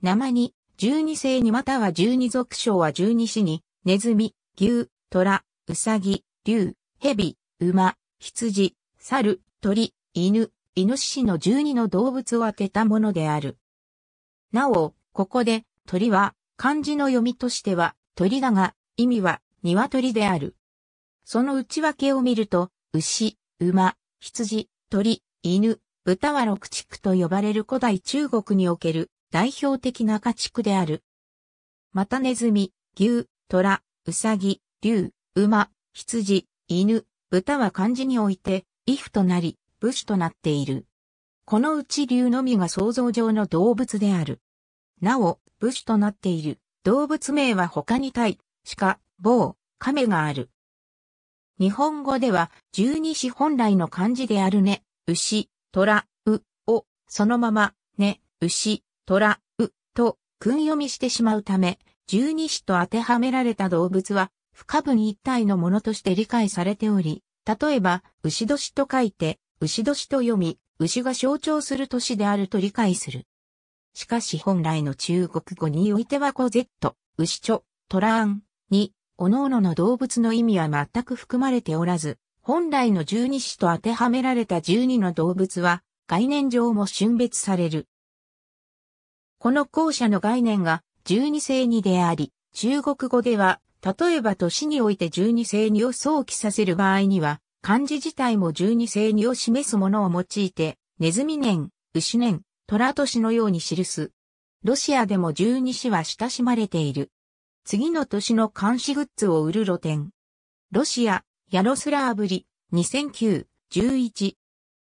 生に、十二世にまたは十二属性は十二子に、ネズミ、牛、虎、ウサギ、竜、蛇、馬、羊、猿、鳥、犬、イノシシの十二の動物を当てたものである。なお、ここで、鳥は、漢字の読みとしては、鳥だが、意味は、鶏である。その内訳を見ると、牛、馬、羊、鳥、犬、豚は六畜と呼ばれる古代中国における代表的な家畜である。またネズミ、牛、虎、ウサギ、竜、馬、羊、犬、豚は漢字において、イフとなり、武士となっている。このうち竜のみが想像上の動物である。なお、武士となっている動物名は他にイ、鹿、棒、亀がある。日本語では、十二子本来の漢字であるね、牛、虎、う、を、そのまま、ね、牛、トラ、ウ、と、訓読みしてしまうため、十二支と当てはめられた動物は、不可分一体のものとして理解されており、例えば、牛年と書いて、牛年と読み、牛が象徴する年であると理解する。しかし本来の中国語においてはコゼット、牛チョ、トラーンに、各々の動物の意味は全く含まれておらず、本来の十二支と当てはめられた十二の動物は、概念上も春別される。この校舎の概念が十二世にであり、中国語では、例えば年において十二世にを想起させる場合には、漢字自体も十二世にを示すものを用いて、ネズミ年、牛年、虎年のように記す。ロシアでも十二支は親しまれている。次の年の監視グッズを売る露店。ロシア、ヤロスラーブリ、2009、11。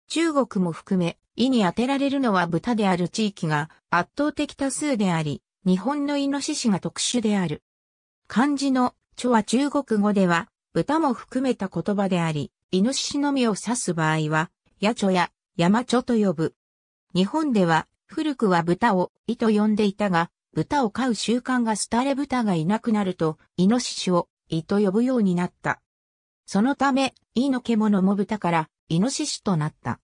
中国も含め、意に当てられるのは豚である地域が圧倒的多数であり、日本のイノシシが特殊である。漢字の著は中国語では、豚も含めた言葉であり、イノシシのみを指す場合は、野ョや山ョと呼ぶ。日本では、古くは豚を、イと呼んでいたが、豚を飼う習慣が廃れ豚がいなくなると、イノシシを、イと呼ぶようになった。そのため、いの獣も豚から、イノシシとなった。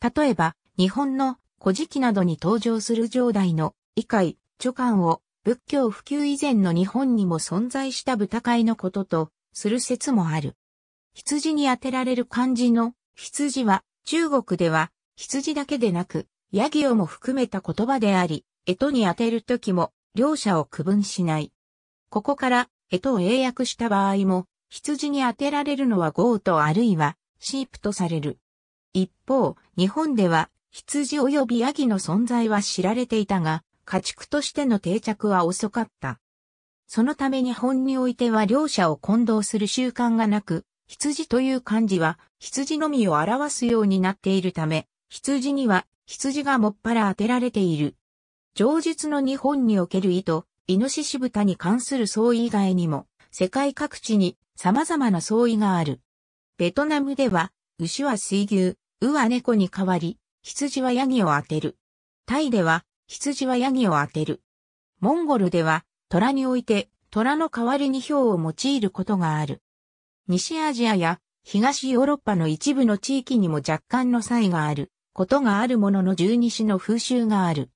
例えば、日本の古事記などに登場する上代の異界、諸官を仏教普及以前の日本にも存在した豚飼いのこととする説もある。羊に当てられる漢字の羊は中国では羊だけでなくヤギをも含めた言葉であり、干支に当てるときも両者を区分しない。ここから干支を英訳した場合も羊に当てられるのはゴートあるいはシープとされる。一方、日本では羊及びヤギの存在は知られていたが、家畜としての定着は遅かった。そのため日本においては両者を混同する習慣がなく、羊という漢字は羊のみを表すようになっているため、羊には羊がもっぱら当てられている。上述の日本における意図、イノシシ豚に関する相違以外にも、世界各地に様々な相違がある。ベトナムでは、牛は水牛、うは猫に代わり、羊はヤギを当てる。タイでは、羊はヤギを当てる。モンゴルでは、虎において、虎の代わりにヒョウを用いることがある。西アジアや東ヨーロッパの一部の地域にも若干の差異がある、ことがあるものの十二支の風習がある。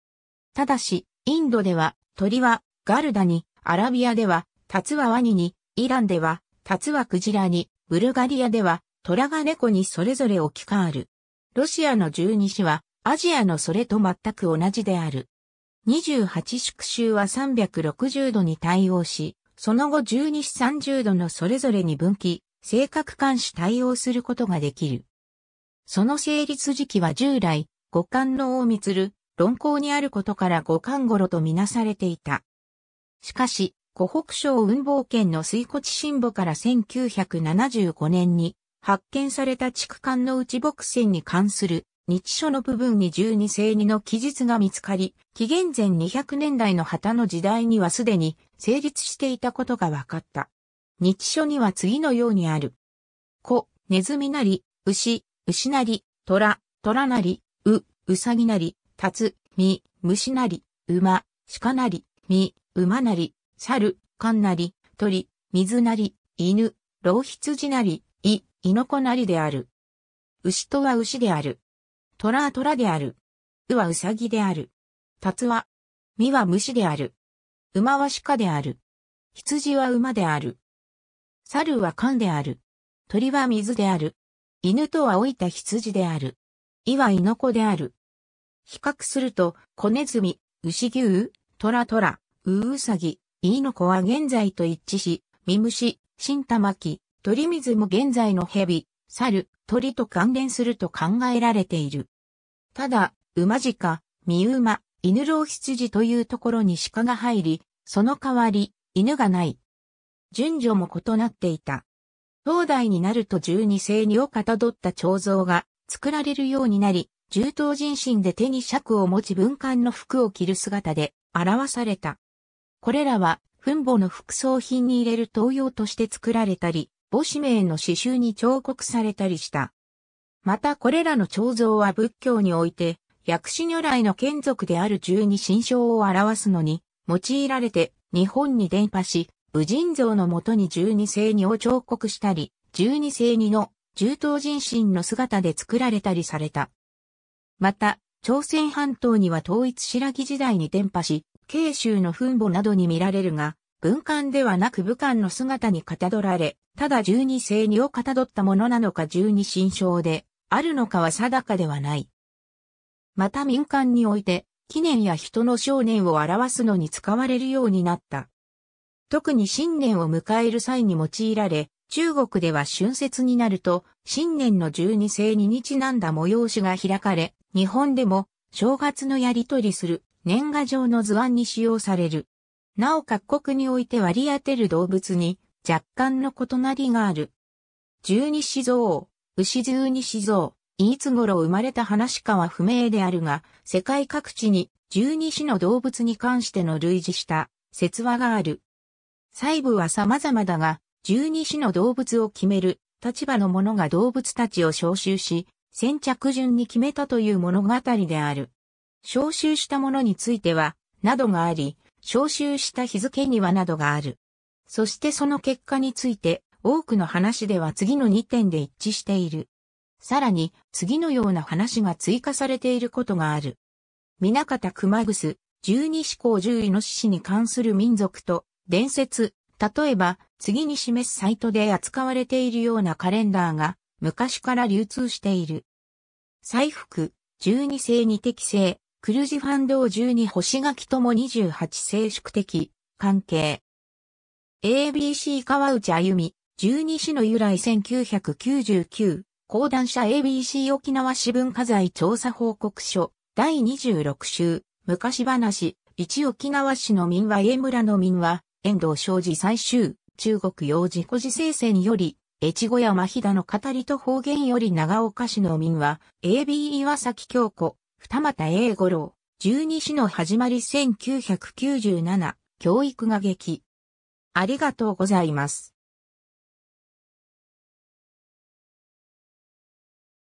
ただし、インドでは、鳥はガルダに、アラビアでは、タツはワニに、イランでは、タツはクジラに、ブルガリアでは、虎が猫にそれぞれ置き換わる。ロシアの十二支はアジアのそれと全く同じである。28宿州は360度に対応し、その後12支30度のそれぞれに分岐、正確監視対応することができる。その成立時期は従来、五冠の王る、論考にあることから五冠頃とみなされていた。しかし、湖北省雲坊県の水古地新母から1975年に発見された畜間の内牧船に関する日書の部分に十二世二の記述が見つかり、紀元前200年代の旗の時代にはすでに成立していたことが分かった。日書には次のようにある。子、ネズミなり、牛、牛なり、虎、虎なり、う、うさぎなり、たつ、み、虫なり、馬、鹿なり、み、馬なり、猿、缶なり、鳥、水なり、犬、老羊なり、い、猪子なりである。牛とは牛である。虎は虎である。うはうさぎである。たつは、みは虫である。馬は鹿である。羊は馬である。猿は缶である。鳥は水である。犬とは老いた羊である。いは猪子である。比較すると、小ネズミ、牛牛、虎虎、ううさぎ、いの子は現在と一致し、ミムシ、新玉木、鳥水も現在の蛇、猿、鳥と関連すると考えられている。ただ、馬鹿、三馬、犬老羊というところに鹿が入り、その代わり、犬がない。順序も異なっていた。東大になると十二世にをかたどった彫像が作られるようになり、重刀人身で手に尺を持ち文官の服を着る姿で表された。これらは、墳墓の副葬品に入れる東洋として作られたり、母子名の詩集に彫刻されたりした。またこれらの彫像は仏教において、薬師如来の眷属である十二神将を表すのに、用いられて日本に伝播し、武人像のもとに十二聖二を彫刻したり、十二聖二の十刀人身の姿で作られたりされた。また、朝鮮半島には統一白木時代に伝播し、慶州の墳墓などに見られるが、文官ではなく武官の姿にかたどられ、ただ十二世二をかたどったものなのか十二神将で、あるのかは定かではない。また民間において、記念や人の少年を表すのに使われるようになった。特に新年を迎える際に用いられ、中国では春節になると、新年の十二世にちなんだ催しが開かれ、日本でも正月のやりとりする年賀状の図案に使用される。なお各国において割り当てる動物に若干の異なりがある。十二子像、牛十二子像、いつ頃生まれた話かは不明であるが、世界各地に十二子の動物に関しての類似した説話がある。細部は様々だが、十二子の動物を決める立場の者が動物たちを召集し、先着順に決めたという物語である。召集した者については、などがあり、招集した日付にはなどがある。そしてその結果について、多くの話では次の2点で一致している。さらに、次のような話が追加されていることがある。南方熊楠、十二支向十位の獅子に関する民族と、伝説、例えば、次に示すサイトで扱われているようなカレンダーが、昔から流通している。財布、十二世に適性、クルジファンドを12星垣とも28静粛的、関係。ABC 川内歩み、12市の由来1999、講談社 ABC 沖縄市文化財調査報告書、第26週、昔話、一沖縄市の民は家村の民は、遠藤昌司最終、中国用自己時生成により、越後山飛騨の語りと方言より長岡市の民は、AB 岩崎京子、二俣英五郎、十二子の始まり1997、教育が劇。ありがとうございます。